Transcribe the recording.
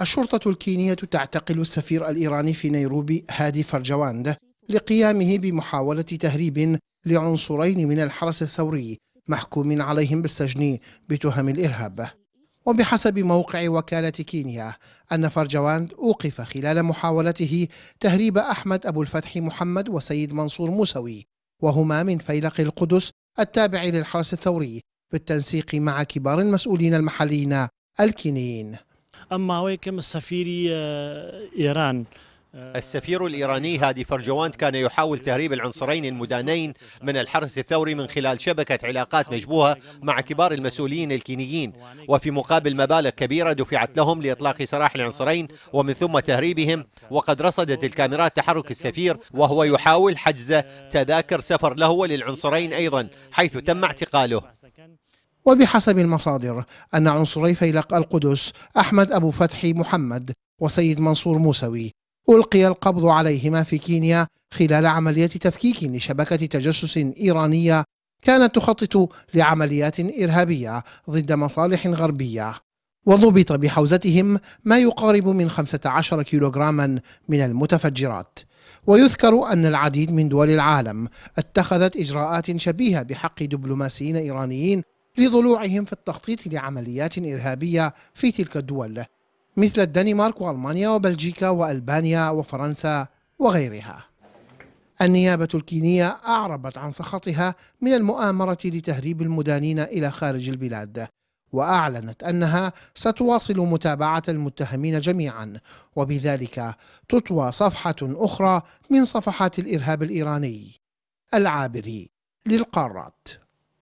الشرطة الكينية تعتقل السفير الإيراني في نيروبي هادي فرجواند لقيامه بمحاولة تهريب لعنصرين من الحرس الثوري محكوم عليهم بالسجن بتهم الإرهاب وبحسب موقع وكالة كينيا أن فرجواند أوقف خلال محاولته تهريب أحمد أبو الفتح محمد وسيد منصور موسوي وهما من فيلق القدس التابع للحرس الثوري بالتنسيق مع كبار المسؤولين المحليين الكينيين اما ويكم السفير آه، ايران آه، السفير الإيراني هادي فرجوانت كان يحاول تهريب العنصرين المدانين من الحرس الثوري من خلال شبكة علاقات مشبوهة مع كبار المسؤولين الكينيين وفي مقابل مبالغ كبيرة دفعت لهم لإطلاق سراح العنصرين ومن ثم تهريبهم وقد رصدت الكاميرات تحرك السفير وهو يحاول حجز تذاكر سفر له للعنصرين أيضا حيث تم اعتقاله وبحسب المصادر أن عنصري فيلق القدس أحمد أبو فتحي محمد وسيد منصور موسوي ألقي القبض عليهما في كينيا خلال عملية تفكيك لشبكة تجسس إيرانية كانت تخطط لعمليات إرهابية ضد مصالح غربية وضبط بحوزتهم ما يقارب من 15 كيلوغراما من المتفجرات ويذكر أن العديد من دول العالم اتخذت إجراءات شبيهة بحق دبلوماسيين إيرانيين لضلوعهم في التخطيط لعمليات إرهابية في تلك الدول مثل الدنمارك وألمانيا وبلجيكا وألبانيا وفرنسا وغيرها النيابة الكينية أعربت عن سخطها من المؤامرة لتهريب المدانين إلى خارج البلاد وأعلنت أنها ستواصل متابعة المتهمين جميعا وبذلك تطوى صفحة أخرى من صفحات الإرهاب الإيراني العابر للقارات